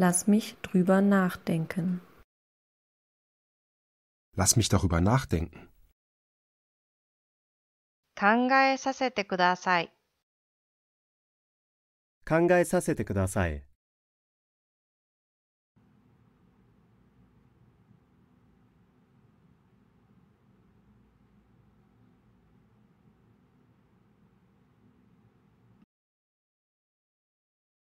Lass mich drüber nachdenken. Lass mich darüber nachdenken. Kangae 考えさせてください。考えさせてください。